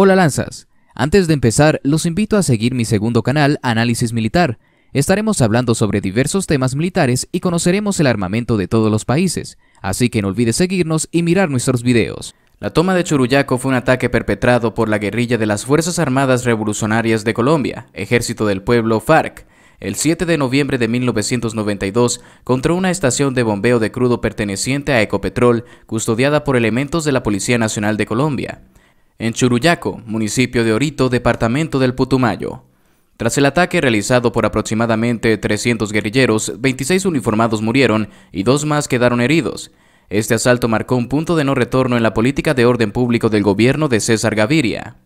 Hola Lanzas, antes de empezar los invito a seguir mi segundo canal Análisis Militar. Estaremos hablando sobre diversos temas militares y conoceremos el armamento de todos los países, así que no olvides seguirnos y mirar nuestros videos. La toma de Churuyaco fue un ataque perpetrado por la guerrilla de las Fuerzas Armadas Revolucionarias de Colombia, Ejército del Pueblo FARC, el 7 de noviembre de 1992 contra una estación de bombeo de crudo perteneciente a Ecopetrol, custodiada por elementos de la Policía Nacional de Colombia en Churuyaco, municipio de Orito, departamento del Putumayo. Tras el ataque realizado por aproximadamente 300 guerrilleros, 26 uniformados murieron y dos más quedaron heridos. Este asalto marcó un punto de no retorno en la política de orden público del gobierno de César Gaviria.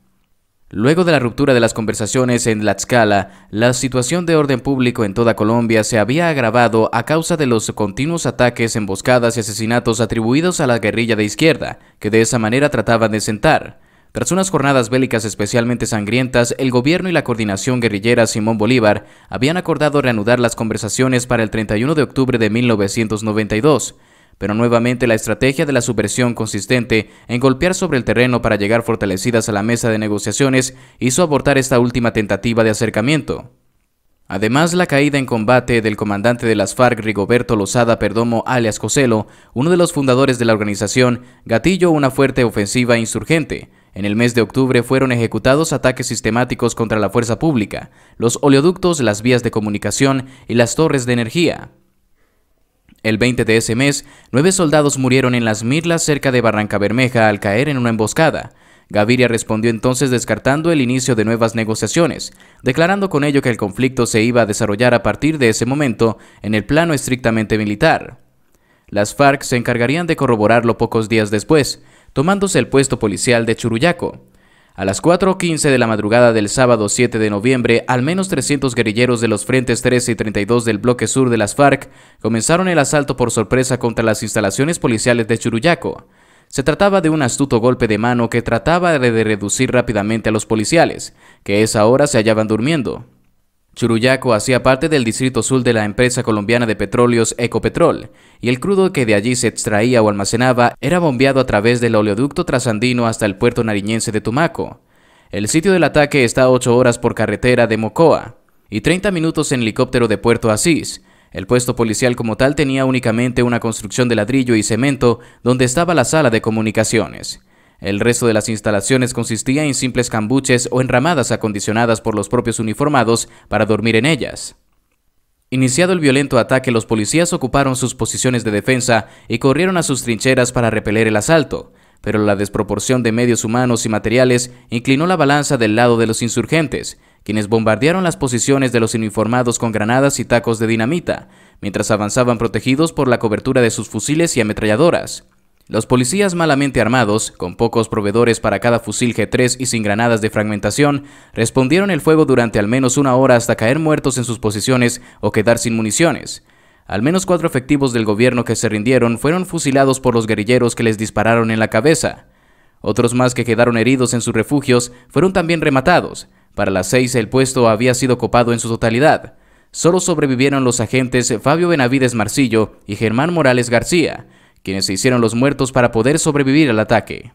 Luego de la ruptura de las conversaciones en Tlaxcala, la situación de orden público en toda Colombia se había agravado a causa de los continuos ataques, emboscadas y asesinatos atribuidos a la guerrilla de izquierda, que de esa manera trataban de sentar. Tras unas jornadas bélicas especialmente sangrientas, el gobierno y la coordinación guerrillera Simón Bolívar habían acordado reanudar las conversaciones para el 31 de octubre de 1992, pero nuevamente la estrategia de la subversión consistente en golpear sobre el terreno para llegar fortalecidas a la mesa de negociaciones hizo abortar esta última tentativa de acercamiento. Además, la caída en combate del comandante de las FARC Rigoberto Lozada Perdomo alias Coselo, uno de los fundadores de la organización, gatillo una fuerte ofensiva insurgente, en el mes de octubre fueron ejecutados ataques sistemáticos contra la fuerza pública, los oleoductos, las vías de comunicación y las torres de energía. El 20 de ese mes, nueve soldados murieron en las Mirlas cerca de Barranca Bermeja al caer en una emboscada. Gaviria respondió entonces descartando el inicio de nuevas negociaciones, declarando con ello que el conflicto se iba a desarrollar a partir de ese momento en el plano estrictamente militar. Las FARC se encargarían de corroborarlo pocos días después, tomándose el puesto policial de Churuyaco. A las 4.15 de la madrugada del sábado 7 de noviembre, al menos 300 guerrilleros de los frentes 13 y 32 del bloque sur de las FARC comenzaron el asalto por sorpresa contra las instalaciones policiales de Churuyaco. Se trataba de un astuto golpe de mano que trataba de reducir rápidamente a los policiales, que a esa hora se hallaban durmiendo. Churuyaco hacía parte del distrito sur de la empresa colombiana de petróleos Ecopetrol, y el crudo que de allí se extraía o almacenaba era bombeado a través del oleoducto trasandino hasta el puerto nariñense de Tumaco. El sitio del ataque está a 8 horas por carretera de Mocoa y 30 minutos en helicóptero de Puerto Asís. El puesto policial como tal tenía únicamente una construcción de ladrillo y cemento donde estaba la sala de comunicaciones. El resto de las instalaciones consistía en simples cambuches o enramadas acondicionadas por los propios uniformados para dormir en ellas. Iniciado el violento ataque, los policías ocuparon sus posiciones de defensa y corrieron a sus trincheras para repeler el asalto, pero la desproporción de medios humanos y materiales inclinó la balanza del lado de los insurgentes, quienes bombardearon las posiciones de los uniformados con granadas y tacos de dinamita, mientras avanzaban protegidos por la cobertura de sus fusiles y ametralladoras. Los policías malamente armados, con pocos proveedores para cada fusil G3 y sin granadas de fragmentación, respondieron el fuego durante al menos una hora hasta caer muertos en sus posiciones o quedar sin municiones. Al menos cuatro efectivos del gobierno que se rindieron fueron fusilados por los guerrilleros que les dispararon en la cabeza. Otros más que quedaron heridos en sus refugios fueron también rematados. Para las seis el puesto había sido copado en su totalidad. Solo sobrevivieron los agentes Fabio Benavides Marcillo y Germán Morales García, quienes se hicieron los muertos para poder sobrevivir al ataque.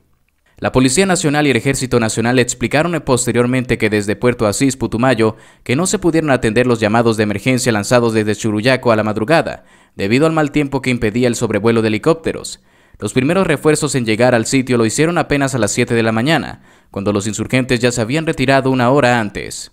La Policía Nacional y el Ejército Nacional explicaron posteriormente que desde Puerto Asís, Putumayo, que no se pudieron atender los llamados de emergencia lanzados desde Churuyaco a la madrugada, debido al mal tiempo que impedía el sobrevuelo de helicópteros. Los primeros refuerzos en llegar al sitio lo hicieron apenas a las 7 de la mañana, cuando los insurgentes ya se habían retirado una hora antes.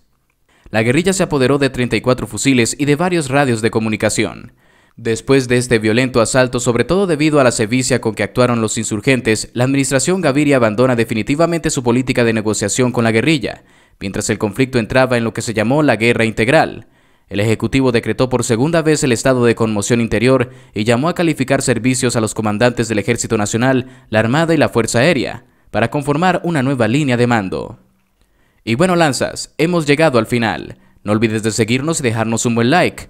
La guerrilla se apoderó de 34 fusiles y de varios radios de comunicación. Después de este violento asalto, sobre todo debido a la sevicia con que actuaron los insurgentes, la administración Gaviria abandona definitivamente su política de negociación con la guerrilla, mientras el conflicto entraba en lo que se llamó la guerra integral. El Ejecutivo decretó por segunda vez el estado de conmoción interior y llamó a calificar servicios a los comandantes del Ejército Nacional, la Armada y la Fuerza Aérea, para conformar una nueva línea de mando. Y bueno, lanzas, hemos llegado al final. No olvides de seguirnos y dejarnos un buen like.